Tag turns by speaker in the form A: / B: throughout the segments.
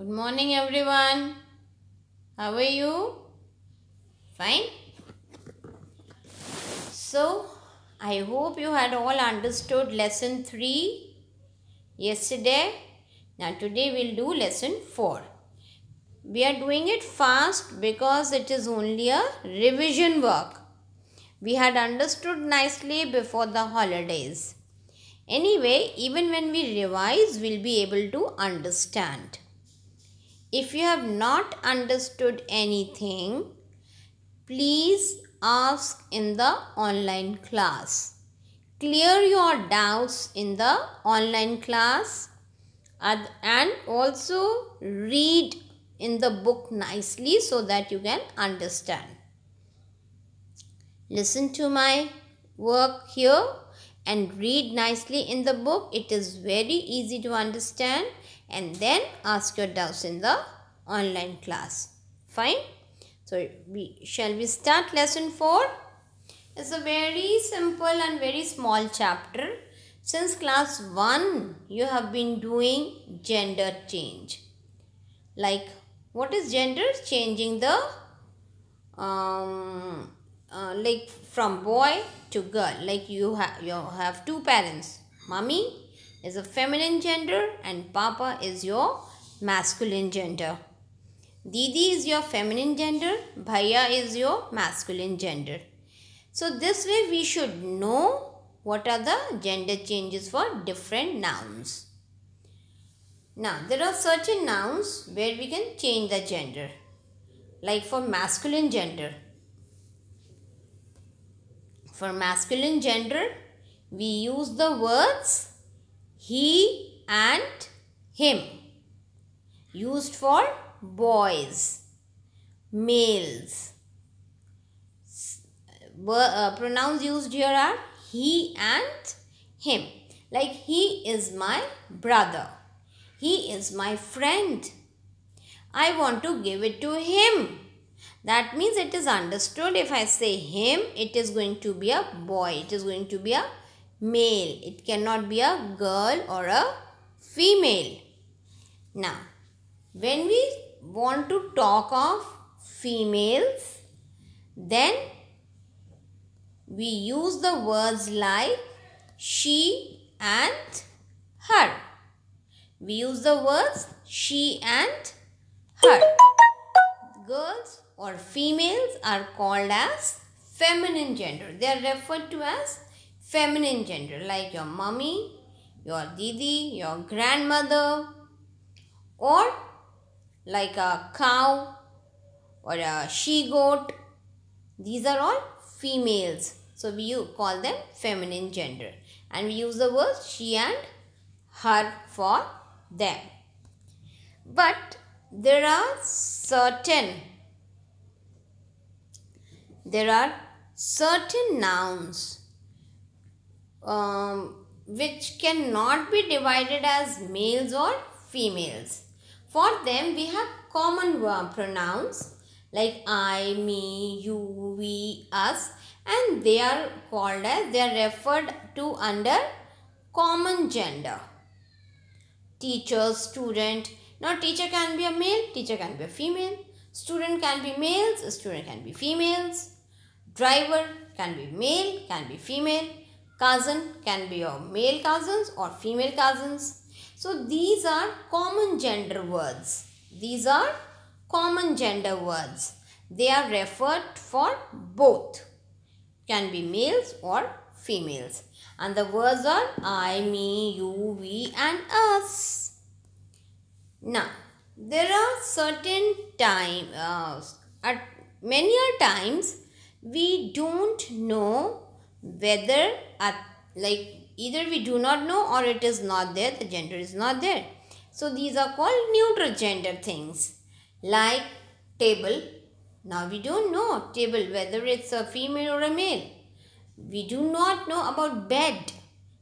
A: Good morning everyone. How are you? Fine? So, I hope you had all understood lesson 3 yesterday. Now today we'll do lesson 4. We are doing it fast because it is only a revision work. We had understood nicely before the holidays. Anyway, even when we revise, we'll be able to understand. If you have not understood anything, please ask in the online class. Clear your doubts in the online class and also read in the book nicely so that you can understand. Listen to my work here and read nicely in the book. It is very easy to understand and then ask your doubts in the online class. Fine. So, we, shall we start lesson 4? It's a very simple and very small chapter. Since class 1, you have been doing gender change. Like, what is gender? Changing the, um, uh, like from boy to girl. Like, you, ha you have two parents, mommy is a feminine gender and papa is your masculine gender. Didi is your feminine gender, bhaiya is your masculine gender. So this way we should know what are the gender changes for different nouns. Now there are certain nouns where we can change the gender. Like for masculine gender. For masculine gender, we use the words he and him used for boys males uh, pronouns used here are he and him like he is my brother he is my friend i want to give it to him that means it is understood if i say him it is going to be a boy it is going to be a male. It cannot be a girl or a female. Now, when we want to talk of females, then we use the words like she and her. We use the words she and her. Girls or females are called as feminine gender. They are referred to as feminine gender like your mummy, your didi, your grandmother or like a cow or a she-goat. These are all females. So we call them feminine gender and we use the words she and her for them. But there are certain there are certain nouns um, which cannot be divided as males or females. For them, we have common pronouns like I, me, you, we, us and they are called as, they are referred to under common gender. Teacher, student. Now teacher can be a male, teacher can be a female. Student can be males, student can be females. Driver can be male, can be female Cousin can be your male cousins or female cousins. So these are common gender words. These are common gender words. They are referred for both. Can be males or females. And the words are I, me, you, we and us. Now, there are certain times. uh, at many a times, we don't know whether at like either we do not know or it is not there the gender is not there so these are called neutral gender things like table now we don't know table whether it's a female or a male we do not know about bed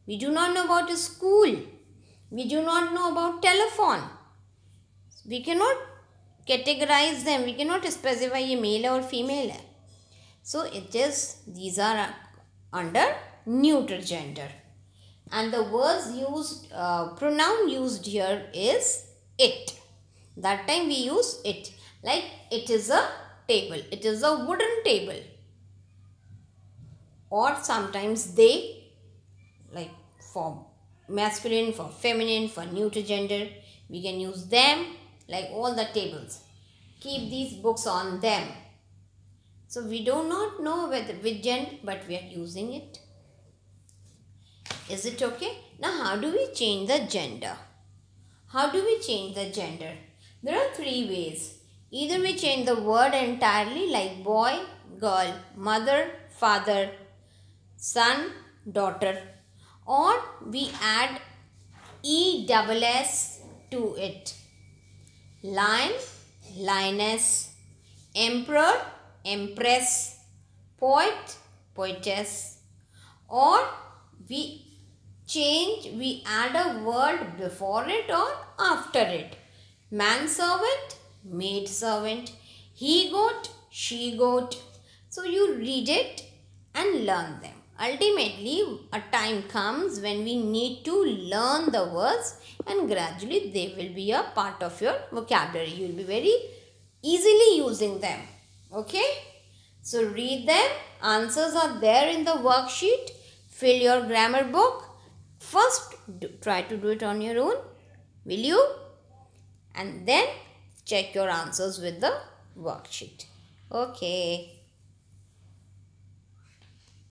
A: we do not know about a school we do not know about telephone we cannot categorize them we cannot specify a male or female so it is these are under neuter gender and the words used uh, pronoun used here is it that time we use it like it is a table it is a wooden table or sometimes they like for masculine for feminine for neuter gender we can use them like all the tables keep these books on them so we do not know whether which gender, but we are using it. Is it okay? Now how do we change the gender? How do we change the gender? There are three ways. Either we change the word entirely like boy, girl, mother, father, son, daughter or we add S to it. Lion, lioness, emperor, empress, poet, poetess. Or we change, we add a word before it or after it. Manservant, maidservant, he goat, she goat. So you read it and learn them. Ultimately, a time comes when we need to learn the words and gradually they will be a part of your vocabulary. You will be very easily using them. Okay? So read them. Answers are there in the worksheet. Fill your grammar book. First, do, try to do it on your own. Will you? And then check your answers with the worksheet. Okay.